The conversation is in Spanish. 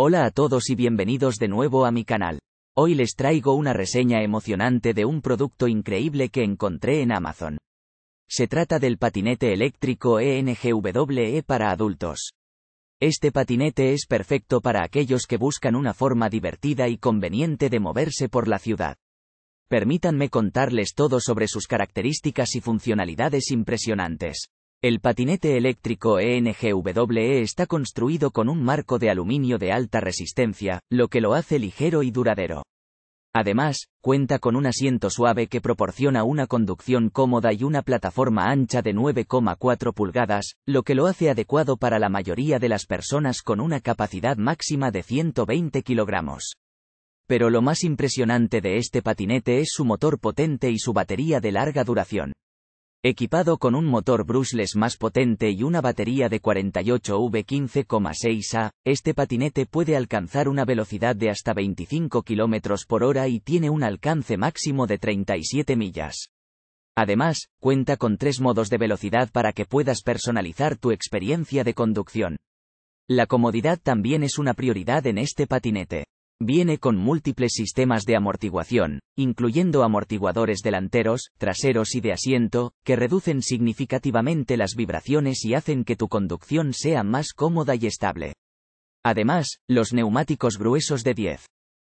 Hola a todos y bienvenidos de nuevo a mi canal. Hoy les traigo una reseña emocionante de un producto increíble que encontré en Amazon. Se trata del patinete eléctrico ENGWE e para adultos. Este patinete es perfecto para aquellos que buscan una forma divertida y conveniente de moverse por la ciudad. Permítanme contarles todo sobre sus características y funcionalidades impresionantes. El patinete eléctrico ENGWE está construido con un marco de aluminio de alta resistencia, lo que lo hace ligero y duradero. Además, cuenta con un asiento suave que proporciona una conducción cómoda y una plataforma ancha de 9,4 pulgadas, lo que lo hace adecuado para la mayoría de las personas con una capacidad máxima de 120 kilogramos. Pero lo más impresionante de este patinete es su motor potente y su batería de larga duración. Equipado con un motor brushless más potente y una batería de 48V15,6A, este patinete puede alcanzar una velocidad de hasta 25 km por hora y tiene un alcance máximo de 37 millas. Además, cuenta con tres modos de velocidad para que puedas personalizar tu experiencia de conducción. La comodidad también es una prioridad en este patinete. Viene con múltiples sistemas de amortiguación, incluyendo amortiguadores delanteros, traseros y de asiento, que reducen significativamente las vibraciones y hacen que tu conducción sea más cómoda y estable. Además, los neumáticos gruesos de 10,